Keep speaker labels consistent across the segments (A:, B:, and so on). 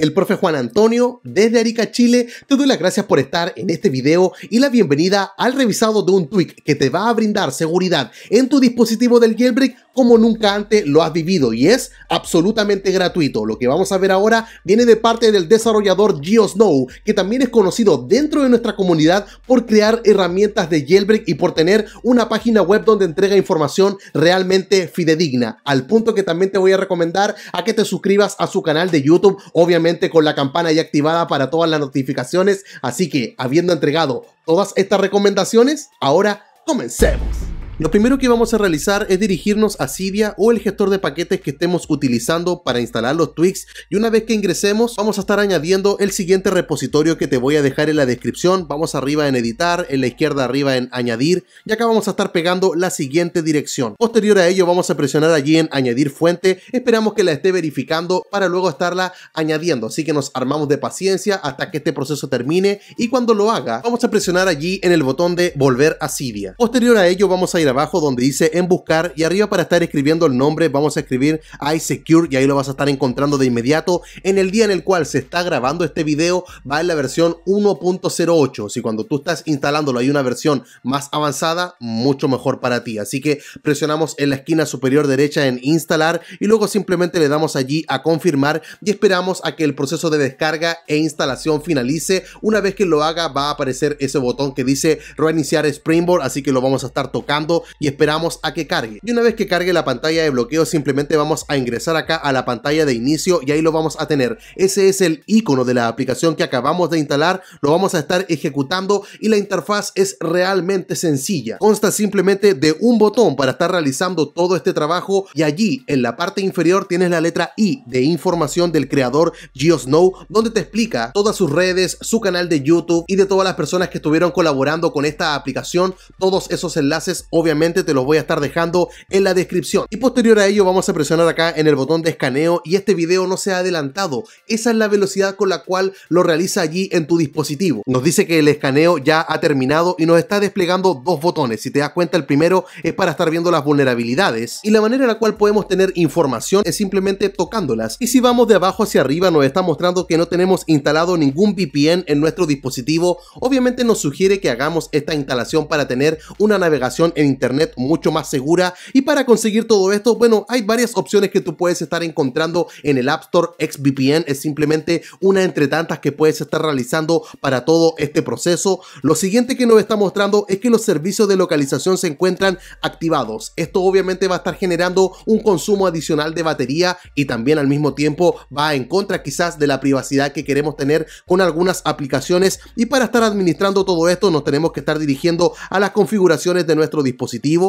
A: el profe Juan Antonio, desde Arica, Chile, te doy las gracias por estar en este video y la bienvenida al revisado de un tweak que te va a brindar seguridad en tu dispositivo del jailbreak como nunca antes lo has vivido y es absolutamente gratuito. Lo que vamos a ver ahora viene de parte del desarrollador GeoSnow, que también es conocido dentro de nuestra comunidad por crear herramientas de jailbreak y por tener una página web donde entrega información realmente fidedigna, al punto que también te voy a recomendar a que te suscribas a su canal de YouTube, obviamente con la campana ya activada para todas las notificaciones. Así que, habiendo entregado todas estas recomendaciones, ahora comencemos. Lo primero que vamos a realizar es dirigirnos a Cydia o el gestor de paquetes que estemos utilizando para instalar los tweaks y una vez que ingresemos vamos a estar añadiendo el siguiente repositorio que te voy a dejar en la descripción. Vamos arriba en editar, en la izquierda arriba en añadir y acá vamos a estar pegando la siguiente dirección. Posterior a ello vamos a presionar allí en añadir fuente, esperamos que la esté verificando para luego estarla añadiendo, así que nos armamos de paciencia hasta que este proceso termine y cuando lo haga vamos a presionar allí en el botón de volver a Cydia. Posterior a ello vamos a ir abajo donde dice en buscar y arriba para estar escribiendo el nombre vamos a escribir iSecure y ahí lo vas a estar encontrando de inmediato. En el día en el cual se está grabando este video va en la versión 1.08. Si cuando tú estás instalándolo hay una versión más avanzada, mucho mejor para ti. Así que presionamos en la esquina superior derecha en instalar y luego simplemente le damos allí a confirmar y esperamos a que el proceso de descarga e instalación finalice. Una vez que lo haga va a aparecer ese botón que dice reiniciar Springboard, así que lo vamos a estar tocando y esperamos a que cargue. Y una vez que cargue la pantalla de bloqueo simplemente vamos a ingresar acá a la pantalla de inicio y ahí lo vamos a tener. Ese es el icono de la aplicación que acabamos de instalar, lo vamos a estar ejecutando y la interfaz es realmente sencilla. Consta simplemente de un botón para estar realizando todo este trabajo y allí en la parte inferior tienes la letra I de información del creador GeoSnow donde te explica todas sus redes, su canal de YouTube y de todas las personas que estuvieron colaborando con esta aplicación. Todos esos enlaces obviamente te los voy a estar dejando en la descripción. Y posterior a ello vamos a presionar acá en el botón de escaneo y este vídeo no se ha adelantado. Esa es la velocidad con la cual lo realiza allí en tu dispositivo. Nos dice que el escaneo ya ha terminado y nos está desplegando dos botones. Si te das cuenta, el primero es para estar viendo las vulnerabilidades y la manera en la cual podemos tener información es simplemente tocándolas. Y si vamos de abajo hacia arriba nos está mostrando que no tenemos instalado ningún VPN en nuestro dispositivo. Obviamente nos sugiere que hagamos esta instalación para tener una navegación en internet mucho más segura. Y para conseguir todo esto, bueno, hay varias opciones que tú puedes estar encontrando en el App Store. XVPN es simplemente una entre tantas que puedes estar realizando para todo este proceso. Lo siguiente que nos está mostrando es que los servicios de localización se encuentran activados. Esto obviamente va a estar generando un consumo adicional de batería y también al mismo tiempo va en contra quizás de la privacidad que queremos tener con algunas aplicaciones y para estar administrando todo esto nos tenemos que estar dirigiendo a las configuraciones de nuestro dispositivo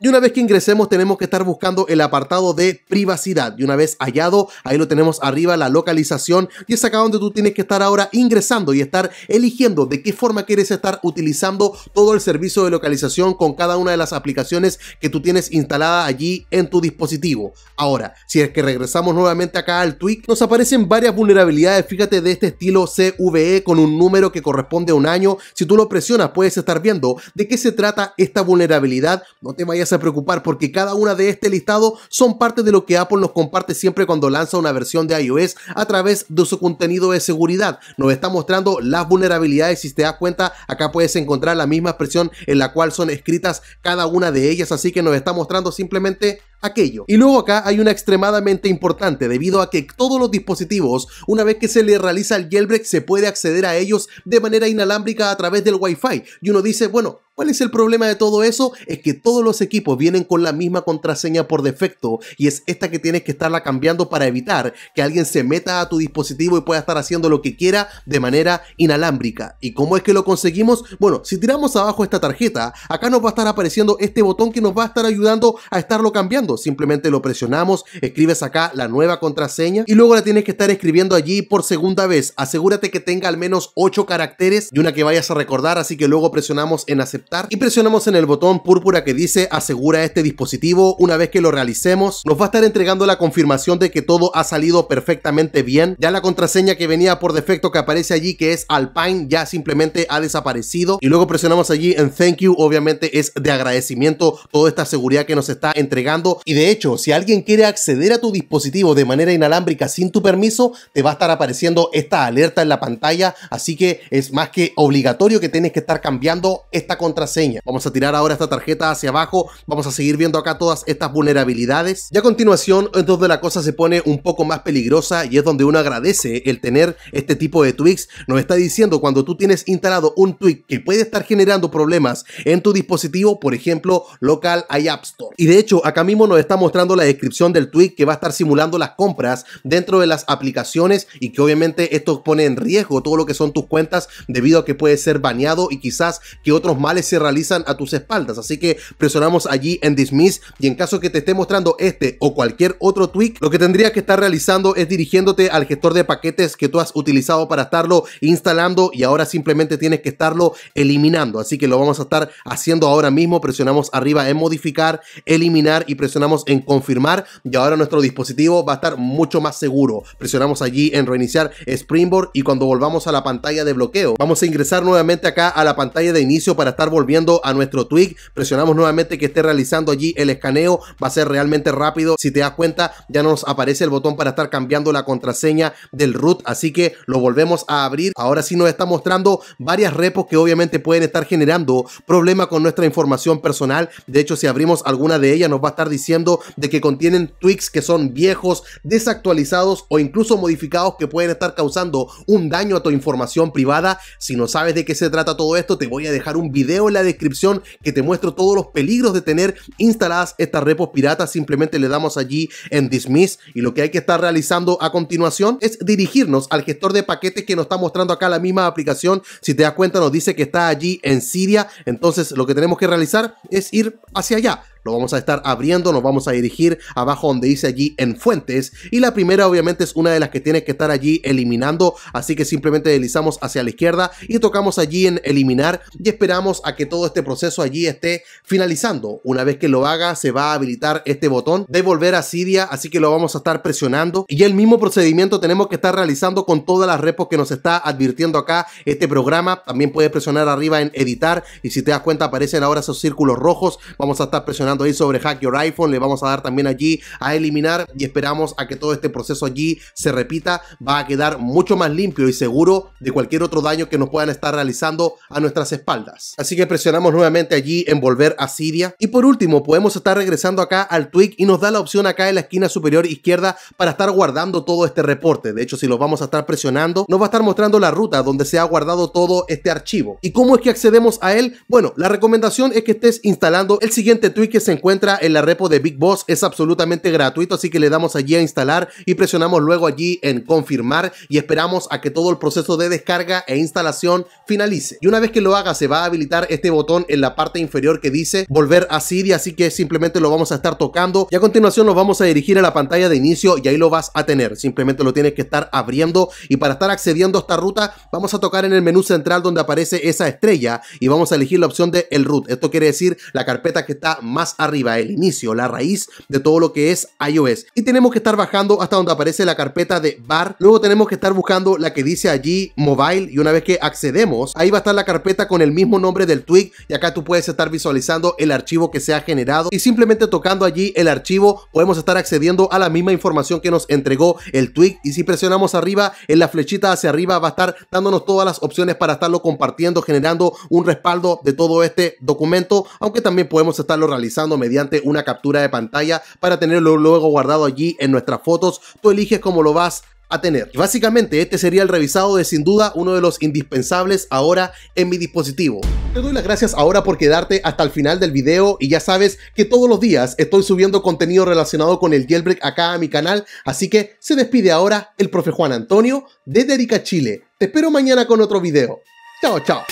A: y una vez que ingresemos tenemos que estar buscando el apartado de privacidad. Y una vez hallado, ahí lo tenemos arriba, la localización. Y es acá donde tú tienes que estar ahora ingresando y estar eligiendo de qué forma quieres estar utilizando todo el servicio de localización con cada una de las aplicaciones que tú tienes instalada allí en tu dispositivo. Ahora, si es que regresamos nuevamente acá al tweak, nos aparecen varias vulnerabilidades, fíjate, de este estilo CVE con un número que corresponde a un año. Si tú lo presionas, puedes estar viendo de qué se trata esta vulnerabilidad no te vayas a preocupar porque cada una de este listado son parte de lo que Apple nos comparte siempre cuando lanza una versión de iOS a través de su contenido de seguridad. Nos está mostrando las vulnerabilidades. Si te das cuenta, acá puedes encontrar la misma expresión en la cual son escritas cada una de ellas. Así que nos está mostrando simplemente aquello. Y luego acá hay una extremadamente importante debido a que todos los dispositivos, una vez que se le realiza el jailbreak, se puede acceder a ellos de manera inalámbrica a través del Wi-Fi. Y uno dice, bueno, ¿Cuál es el problema de todo eso? Es que todos los equipos vienen con la misma contraseña por defecto y es esta que tienes que estarla cambiando para evitar que alguien se meta a tu dispositivo y pueda estar haciendo lo que quiera de manera inalámbrica. ¿Y cómo es que lo conseguimos? Bueno, si tiramos abajo esta tarjeta, acá nos va a estar apareciendo este botón que nos va a estar ayudando a estarlo cambiando Simplemente lo presionamos, escribes acá la nueva contraseña y luego la tienes que estar escribiendo allí por segunda vez. Asegúrate que tenga al menos 8 caracteres y una que vayas a recordar, así que luego presionamos en aceptar y presionamos en el botón púrpura que dice asegura este dispositivo. Una vez que lo realicemos, nos va a estar entregando la confirmación de que todo ha salido perfectamente bien. Ya la contraseña que venía por defecto que aparece allí, que es Alpine, ya simplemente ha desaparecido y luego presionamos allí en thank you, obviamente es de agradecimiento toda esta seguridad que nos está entregando y de hecho, si alguien quiere acceder a tu dispositivo de manera inalámbrica sin tu permiso, te va a estar apareciendo esta alerta en la pantalla, así que es más que obligatorio que tienes que estar cambiando esta contraseña. Vamos a tirar ahora esta tarjeta hacia abajo, vamos a seguir viendo acá todas estas vulnerabilidades. Y a continuación es donde la cosa se pone un poco más peligrosa y es donde uno agradece el tener este tipo de tweaks. Nos está diciendo cuando tú tienes instalado un tweak que puede estar generando problemas en tu dispositivo, por ejemplo, local iApp Store. Y de hecho, acá mismo nos está mostrando la descripción del tweet que va a estar simulando las compras dentro de las aplicaciones y que obviamente esto pone en riesgo todo lo que son tus cuentas debido a que puede ser baneado y quizás que otros males se realizan a tus espaldas. Así que presionamos allí en dismiss y en caso que te esté mostrando este o cualquier otro tweet, lo que tendrías que estar realizando es dirigiéndote al gestor de paquetes que tú has utilizado para estarlo instalando y ahora simplemente tienes que estarlo eliminando. Así que lo vamos a estar haciendo ahora mismo. Presionamos arriba en modificar, eliminar y presionar en confirmar y ahora nuestro dispositivo va a estar mucho más seguro. Presionamos allí en reiniciar Springboard y cuando volvamos a la pantalla de bloqueo, vamos a ingresar nuevamente acá a la pantalla de inicio para estar volviendo a nuestro tweak. Presionamos nuevamente que esté realizando allí el escaneo. Va a ser realmente rápido. Si te das cuenta, ya nos aparece el botón para estar cambiando la contraseña del root. Así que lo volvemos a abrir. Ahora sí nos está mostrando varias repos que obviamente pueden estar generando problemas con nuestra información personal. De hecho, si abrimos alguna de ellas, nos va a estar diciendo de que contienen tweaks que son viejos, desactualizados o incluso modificados que pueden estar causando un daño a tu información privada. Si no sabes de qué se trata todo esto, te voy a dejar un video en la descripción que te muestro todos los peligros de tener instaladas estas repos piratas. Simplemente le damos allí en Dismiss y lo que hay que estar realizando a continuación es dirigirnos al gestor de paquetes que nos está mostrando acá la misma aplicación. Si te das cuenta nos dice que está allí en Siria. Entonces lo que tenemos que realizar es ir hacia allá. Lo vamos a estar abriendo, nos vamos a dirigir abajo donde dice allí en fuentes. Y la primera obviamente es una de las que tiene que estar allí eliminando. Así que simplemente deslizamos hacia la izquierda y tocamos allí en eliminar. Y esperamos a que todo este proceso allí esté finalizando. Una vez que lo haga se va a habilitar este botón de volver a Siria Así que lo vamos a estar presionando. Y el mismo procedimiento tenemos que estar realizando con todas las repos que nos está advirtiendo acá este programa. También puedes presionar arriba en editar. Y si te das cuenta aparecen ahora esos círculos rojos. Vamos a estar presionando ahí sobre Hack Your iPhone. Le vamos a dar también allí a eliminar y esperamos a que todo este proceso allí se repita. Va a quedar mucho más limpio y seguro de cualquier otro daño que nos puedan estar realizando a nuestras espaldas. Así que presionamos nuevamente allí en volver a Siria. Y por último, podemos estar regresando acá al tweak y nos da la opción acá en la esquina superior izquierda para estar guardando todo este reporte. De hecho, si lo vamos a estar presionando, nos va a estar mostrando la ruta donde se ha guardado todo este archivo. ¿Y cómo es que accedemos a él? Bueno, la recomendación es que estés instalando el siguiente tweak que se encuentra en la repo de Big Boss es absolutamente gratuito, así que le damos allí a instalar y presionamos luego allí en confirmar y esperamos a que todo el proceso de descarga e instalación finalice. Y una vez que lo haga se va a habilitar este botón en la parte inferior que dice volver a Siri, así que simplemente lo vamos a estar tocando y a continuación nos vamos a dirigir a la pantalla de inicio y ahí lo vas a tener, simplemente lo tienes que estar abriendo y para estar accediendo a esta ruta vamos a tocar en el menú central donde aparece esa estrella y vamos a elegir la opción de el root, esto quiere decir la carpeta que está más arriba, el inicio, la raíz de todo lo que es iOS. Y tenemos que estar bajando hasta donde aparece la carpeta de bar. Luego tenemos que estar buscando la que dice allí mobile y una vez que accedemos, ahí va a estar la carpeta con el mismo nombre del tweak y acá tú puedes estar visualizando el archivo que se ha generado y simplemente tocando allí el archivo podemos estar accediendo a la misma información que nos entregó el tweak y si presionamos arriba en la flechita hacia arriba va a estar dándonos todas las opciones para estarlo compartiendo, generando un respaldo de todo este documento, aunque también podemos estarlo realizando mediante una captura de pantalla para tenerlo luego guardado allí en nuestras fotos. Tú eliges cómo lo vas a tener. básicamente este sería el revisado de sin duda uno de los indispensables ahora en mi dispositivo. Te doy las gracias ahora por quedarte hasta el final del video y ya sabes que todos los días estoy subiendo contenido relacionado con el jailbreak acá a mi canal, así que se despide ahora el profe Juan Antonio De Derica Chile. Te espero mañana con otro video. Chao, chao.